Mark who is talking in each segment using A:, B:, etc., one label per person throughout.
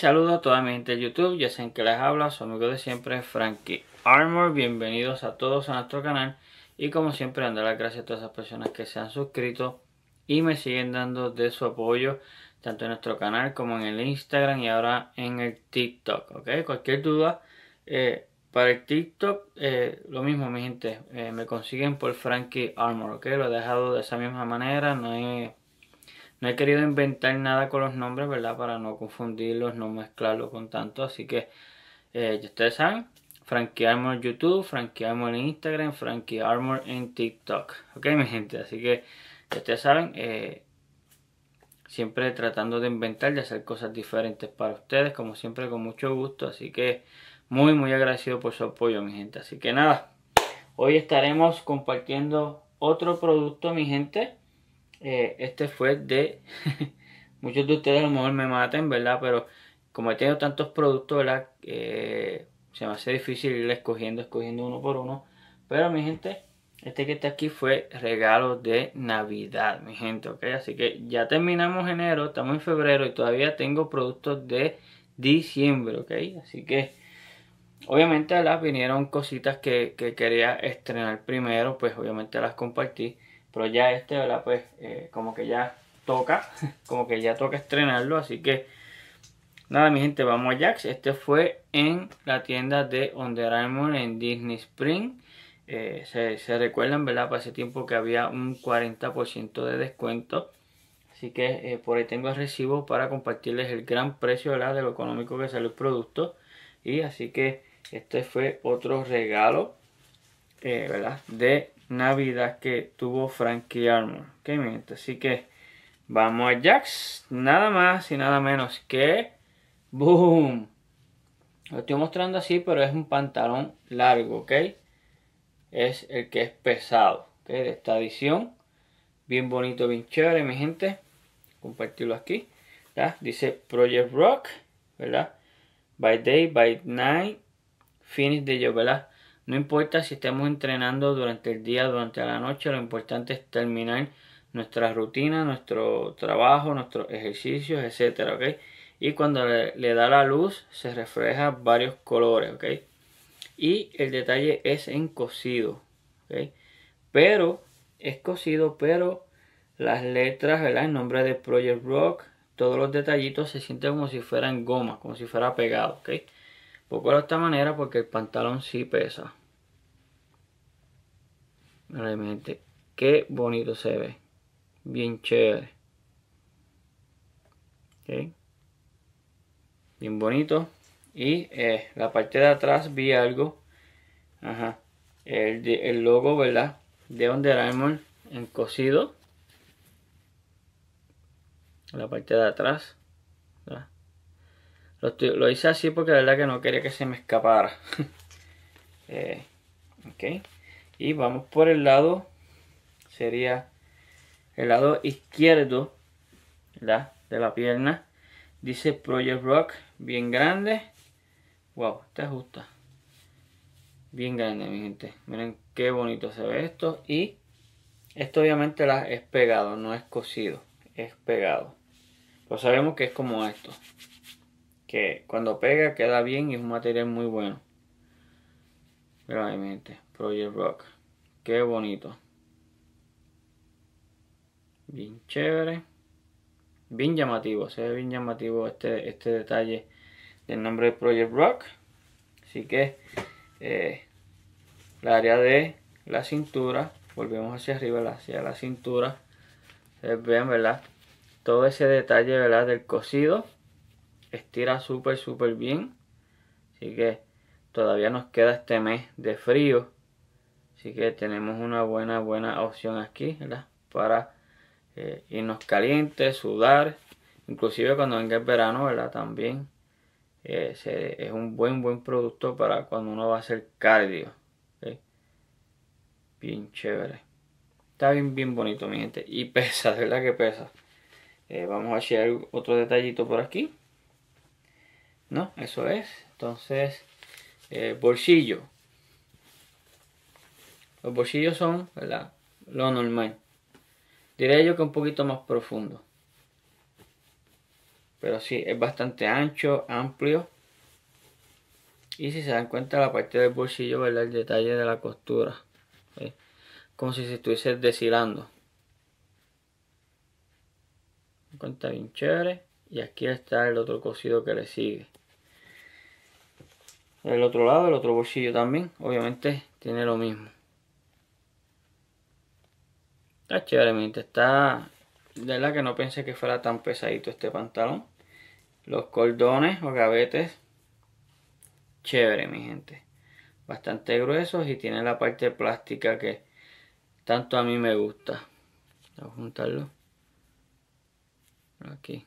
A: saludo a toda mi gente de YouTube, ya saben que les habla su amigo de siempre Frankie Armor, bienvenidos a todos a nuestro canal y como siempre ando las gracias a todas esas personas que se han suscrito y me siguen dando de su apoyo tanto en nuestro canal como en el Instagram y ahora en el TikTok, ok, cualquier duda eh, para el TikTok eh, lo mismo mi gente, eh, me consiguen por Frankie Armor, ok, lo he dejado de esa misma manera, no hay no he querido inventar nada con los nombres, ¿verdad? Para no confundirlos, no mezclarlos con tanto. Así que eh, ya ustedes saben, Frankie Armor en YouTube, Frankie Armor en Instagram, Frankie Armor en TikTok. Ok, mi gente, así que ya ustedes saben, eh, siempre tratando de inventar, y hacer cosas diferentes para ustedes, como siempre, con mucho gusto. Así que muy, muy agradecido por su apoyo, mi gente. Así que nada, hoy estaremos compartiendo otro producto, mi gente eh, este fue de... muchos de ustedes a lo mejor me maten, ¿verdad? Pero como he tenido tantos productos, ¿verdad? Eh, se me hace difícil ir escogiendo, escogiendo uno por uno. Pero mi gente, este que está aquí fue regalo de Navidad, mi gente, ¿ok? Así que ya terminamos enero, estamos en febrero y todavía tengo productos de diciembre, ¿ok? Así que... Obviamente las vinieron cositas que, que quería estrenar primero, pues obviamente las compartí. Pero ya este, ¿verdad? Pues eh, como que ya toca, como que ya toca estrenarlo, así que nada mi gente, vamos a Jax. Este fue en la tienda de Under Armour en Disney Spring. Eh, se, recuerdan, ¿verdad? Para ese tiempo que había un 40% de descuento. Así que eh, por ahí tengo el recibo para compartirles el gran precio ¿verdad? de lo económico que sale el producto. Y así que este fue otro regalo ¿verdad? de navidad que tuvo Frankie Armour. mi gente, Así que vamos a Jax. Nada más y nada menos que... ¡Boom! Lo estoy mostrando así, pero es un pantalón largo, ¿ok? Es el que es pesado, ¿ok? De esta edición. Bien bonito, bien chévere, mi gente. Compartirlo aquí. Dice Project Rock, ¿verdad? By Day, by Night, Finish de yo, ¿verdad? No importa si estemos entrenando durante el día, durante la noche, lo importante es terminar nuestra rutina, nuestro trabajo, nuestros ejercicios, etc. Y cuando le, da la luz se refleja varios colores, ¿ok? Y el detalle es en cosido. Pero, es cocido, pero las letras, ¿verdad? El nombre de Project Rock, todos los detallitos se sienten como si fueran goma, como si fuera pegado, ¿ok? Poco de esta manera porque el pantalón sí pesa. Realmente, qué bonito se ve. Bien chévere. Bien bonito. Y eh, la parte de atrás vi algo. Ajá. El, el logo, ¿verdad? De Under Armour en cosido. La parte de atrás. Lo, hice así porque la verdad que no quería que se me escapara. Eh, ok y vamos por el lado sería el lado izquierdo la de la pierna dice Project Rock bien grande wow ¿te justa bien grande mi gente miren qué bonito se ve esto y esto obviamente la es pegado no es cosido es pegado lo pues sabemos que es como esto que cuando pega queda bien y es un material muy bueno pero mi gente Project Rock. Qué bonito. Bien chévere. Bien llamativo. Se ve bien llamativo este, este detalle del nombre de Project Rock. Así que el eh, la área de la cintura. Volvemos hacia arriba, hacia la cintura. Ustedes vean, ¿verdad? Todo ese detalle, ¿verdad? Del cosido. Estira súper, súper bien. Así que todavía nos queda este mes de frío Así que tenemos una buena, buena opción aquí, ¿verdad? Para eh, irnos calientes, sudar. Inclusive cuando venga el verano, ¿verdad? También eh, es un buen, buen producto para cuando uno va a hacer cardio. Bien chévere. Está bien, bien bonito, mi gente. Y pesa, verdad que pesa. Eh, vamos a hacer otro detallito por aquí. No, eso es. Entonces, bolsillo. Los bolsillos son, ¿verdad? Lo normal. Diré yo que un poquito más profundo. Pero sí, es bastante ancho, amplio. Y si se dan cuenta la parte del bolsillo, ¿verdad? El detalle de la costura. Como si se estuviese deshilando. Cuenta bien chévere. Y aquí está el otro cosido que le sigue. El otro lado, el otro bolsillo también, obviamente tiene lo mismo. Está ah, chévere, mi gente. Está. De la que no pensé que fuera tan pesadito este pantalón. Los cordones o gavetes. Chévere, mi gente. Bastante gruesos y tiene la parte plástica que tanto a mí me gusta. Vamos a juntarlo. aquí.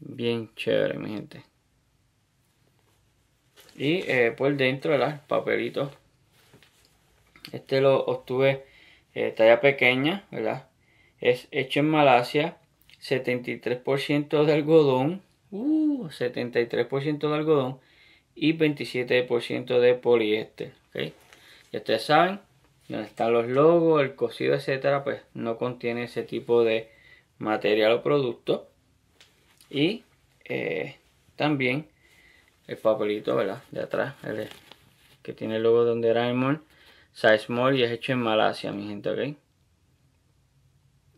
A: Bien chévere, mi gente. Y eh, por dentro, los papelitos este lo obtuve eh, talla pequeña, ¿verdad? Es hecho en Malasia, 73% de algodón, uh, 73% de algodón y 27% de poliéster, ¿ok? Ya ustedes saben, donde están los logos, el cosido, etcétera, pues no contiene ese tipo de material o producto. Y eh, también el papelito, ¿verdad? De atrás, el que tiene el logo de Under Armour Size small y es hecho en Malasia, mi gente, ¿ok?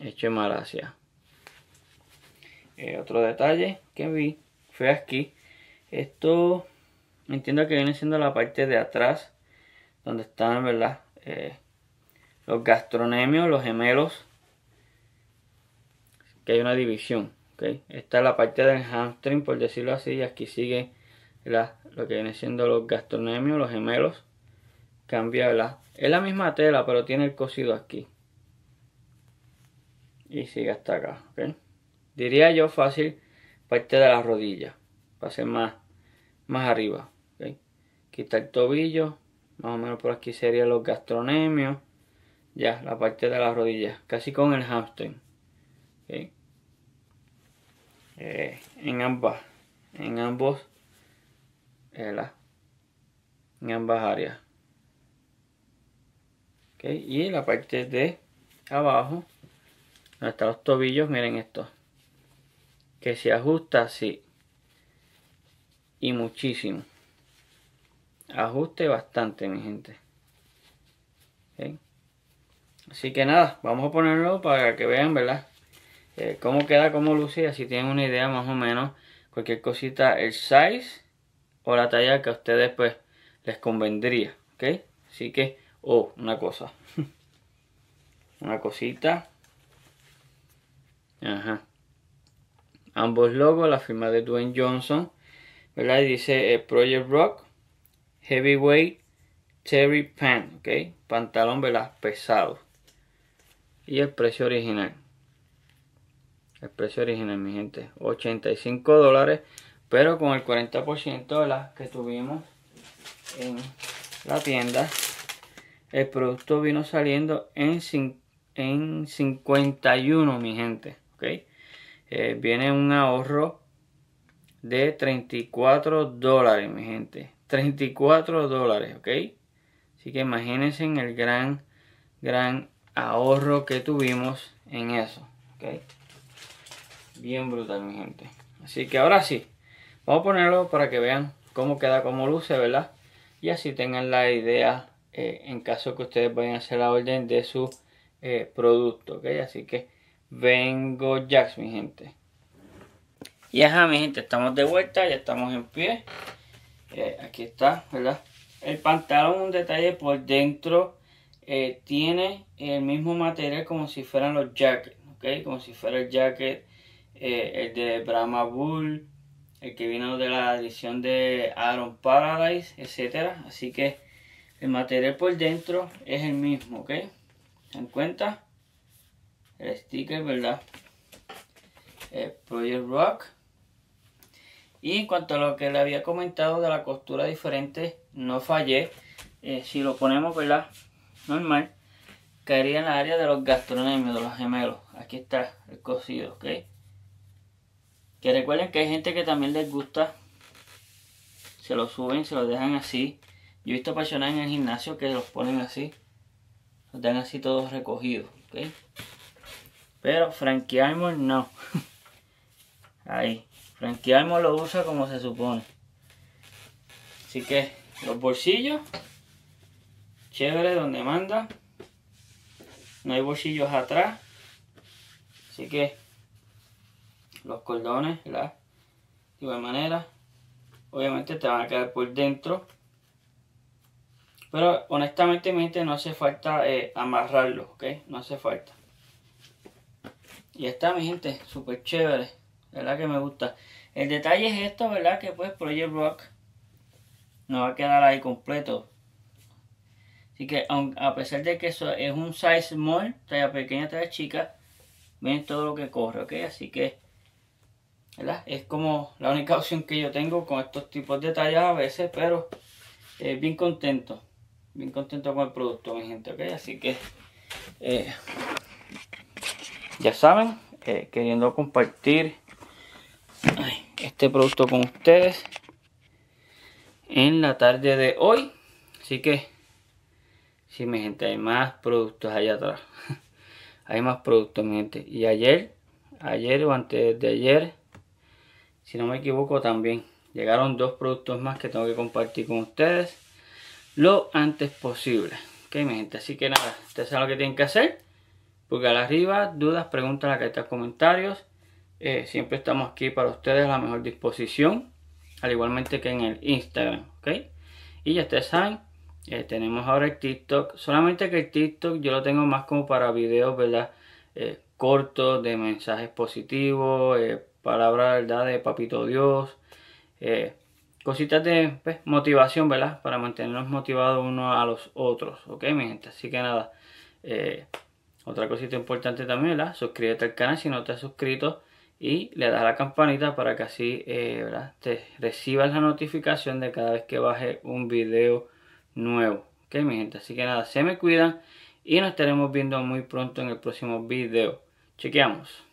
A: Hecho en Malasia. Eh, otro detalle que vi fue aquí. Esto entiendo que viene siendo la parte de atrás donde están, ¿verdad? Eh, los gastronemios, los gemelos. Que hay una división, ¿ok? Esta es la parte del hamstring, por decirlo así, y aquí sigue lo que viene siendo los gastronemios, los gemelos cambiarla. Es la misma tela, pero tiene el cosido aquí. Y sigue hasta acá, Diría yo fácil parte de las rodillas para ser más, más arriba, ¿ok? Quita el tobillo, más o menos por aquí serían los gastronemios. Ya, la parte de las rodillas, casi con el hamstring. Eh, en ambas, en ambos, en ambas áreas y la parte de abajo hasta están los tobillos miren esto que se ajusta así y muchísimo ajuste bastante mi gente así que nada vamos a ponerlo para que vean verdad eh, cómo queda como lucía si tienen una idea más o menos cualquier cosita el size o la talla que a ustedes pues les convendría ok así que Oh, una cosa. una cosita. Ajá. Ambos logos, la firma de Dwayne Johnson. ¿Verdad? dice eh, Project Rock, Heavyweight, Terry Pan, ¿ok? Pantalón, ¿verdad? Pesado. Y el precio original. El precio original, mi gente, 85 dólares. Pero con el 40% de las que tuvimos en la tienda, el producto vino saliendo en, en 51, mi gente. ¿okay? Eh, viene un ahorro de 34 dólares, mi gente. 34 dólares, ¿ok? Así que imagínense en el gran, gran ahorro que tuvimos en eso, ¿ok? Bien brutal, mi gente. Así que ahora sí, vamos a ponerlo para que vean cómo queda, cómo luce, ¿verdad? Y así tengan la idea eh, en caso que ustedes vayan a hacer la orden de su eh, producto, ¿ok? Así que vengo Jacks, mi gente. Y ajá, mi gente, estamos de vuelta, ya estamos en pie. Eh, aquí está, ¿verdad? El pantalón, un detalle por dentro, tiene el mismo material como si fueran los jackets, ¿ok? Como si fuera el jacket, el de Brahma Bull, el que vino de la edición de Aaron Paradise, etcétera. Así que el material por dentro es el mismo, ¿ok? ¿Se dan cuenta? El sticker, ¿verdad? El Project Rock. Y en cuanto a lo que le había comentado de la costura diferente, no fallé. Eh, si lo ponemos, ¿verdad? Normal. Caería en la área de los gastronemios, de los gemelos. Aquí está el cosido, ¿ok? Que recuerden que hay gente que también les gusta. Se lo suben, se lo dejan así. Yo he visto personas en el gimnasio que los ponen así. Los dan así todos recogidos. Pero Frankie Armour no. Ahí. Frankie Armour lo usa como se supone. Así que los bolsillos. Chévere donde manda. No hay bolsillos atrás. Así que los cordones, ¿verdad? De igual manera. Obviamente te van a quedar por dentro. Pero honestamente mi gente, no hace falta eh, amarrarlo, ¿ok? No hace falta. Y está mi gente, súper chévere. ¿Verdad que me gusta? El detalle es esto, ¿verdad? Que pues Project Rock no va a quedar ahí completo. Así que a pesar de que eso es un size small, talla pequeña, talla chica, ven todo lo que corre, ¿ok? Así que, ¿verdad? Es como la única opción que yo tengo con estos tipos de tallas a veces, pero eh, bien contento bien contento con el producto, mi gente, ¿ok? Así que, eh, ya saben, eh, queriendo compartir este producto con ustedes en la tarde de hoy. Así que, si mi gente, hay más productos allá atrás. hay más productos, mi gente. Y ayer, ayer o antes de ayer, si no me equivoco, también llegaron dos productos más que tengo que compartir con ustedes lo antes posible. Ok, mi gente, así que nada, ustedes saben lo que tienen que hacer. Pulgar arriba, dudas, preguntas en la de comentarios. Eh, siempre estamos aquí para ustedes a la mejor disposición, al igualmente que en el Instagram, ok. Y ya ustedes saben, eh, tenemos ahora el TikTok, solamente que el TikTok yo lo tengo más como para videos, ¿verdad? Eh, cortos, de mensajes positivos, palabras, ¿verdad? De papito Dios. Eh, cositas de pues, motivación, ¿verdad? Para mantenernos motivados unos a los otros, ¿ok, mi gente? Así que nada, eh, otra cosita importante también, ¿verdad? Suscríbete al canal si no te has suscrito y le das la campanita para que así, eh, ¿verdad? Te recibas la notificación de cada vez que baje un video nuevo, ¿ok, mi gente? Así que nada, se me cuidan y nos estaremos viendo muy pronto en el próximo video. Chequeamos.